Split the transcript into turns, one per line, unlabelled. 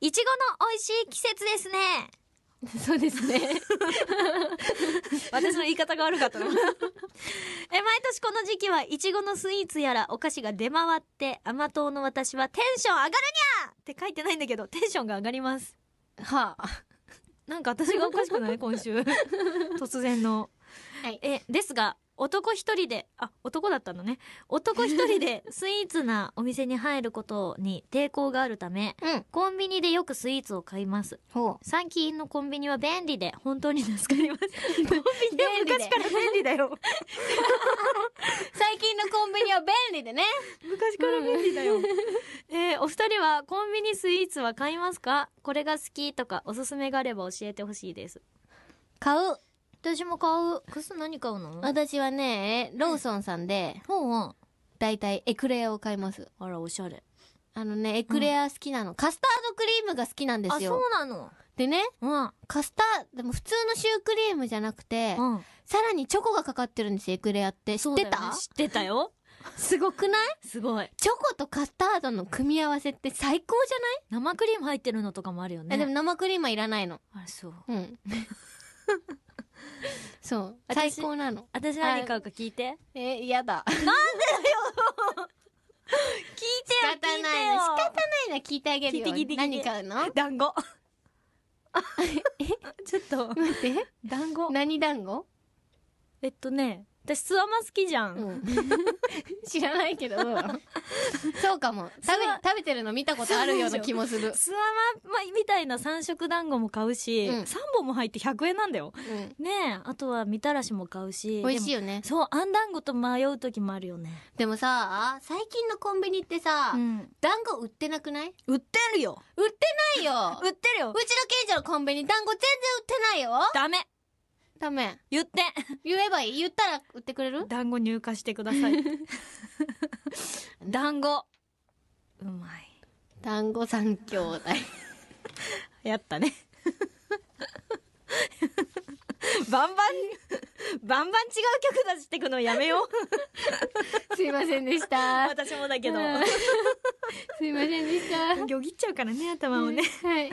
いちごの美味しい季節ですね。そうですね。私の言い方が悪かったな え、毎年この時期は、いちごのスイーツやらお菓子が出回って、甘党の私はテンション上がるにゃって書いてないんだけど、テンションが上がります。はあ。なんか私がおかしくない今週。突然の。はい。え、ですが、男一人で、あ、男だったのね。男一人でスイーツなお店に入ることに抵抗があるため、うん、コンビニでよくスイーツを買います。ほう。最近のコンビニは便利で、本当に助かります。コンビニで昔から便利だよ。最近のコンビニは便利でね。昔から便利だよ。うん、えー、お二人はコンビニスイーツは買いますかこれが好きとかおすすめがあれば教えてほしいです。買う。私も買う。クス何買うの私はね、ローソンさんで、ほうほだいたいエクレアを買います。あら、おしゃれ。あのね、エクレア好きなの。うん、カスタードクリームが好きなんですよ。あ、そうなの。でね、うん、カスター、でも普通のシュークリームじゃなくて、うん、さらにチョコがかかってるんですよ、エクレアって。知ってた、ね、知ってたよ。すごくないすごい。チョコとカスタードの組み合わせって最高じゃない生クリーム入ってるのとかもあるよね。でも生クリームはいらないの。あ、そう。うん。そう最高なの私何買うか聞いてえ嫌だなんでだよ聞いてよ仕方ないの仕方ないの聞いてあげるよ何買うの団子 ちょっと待って団子何団子えっとね私ツアマ好きじゃん、うん、知らないけどそうかも食べ食べてるの見たことあるような気もするツアマみたいな三色団子も買うし、うん、3本も入って100円なんだよ、うん、ねえあとはみたらしも買うし美味しいよねそうあん団子と迷う時もあるよねでもさ最近のコンビニってさ、うん、団子売ってなくない売ってるよ売ってないよ 売ってるようちの近所のコンビニ団子全然売ってないよダメダメ。言って。言えばいい言ったら売ってくれる団子入荷してください。団子。うまい。団子三兄弟。やったね。バンバン、バンバン違う曲出してくのやめよう。すいませんでした。私もだけど。すいませんでした。よ ぎっちゃうからね、頭をね。はい。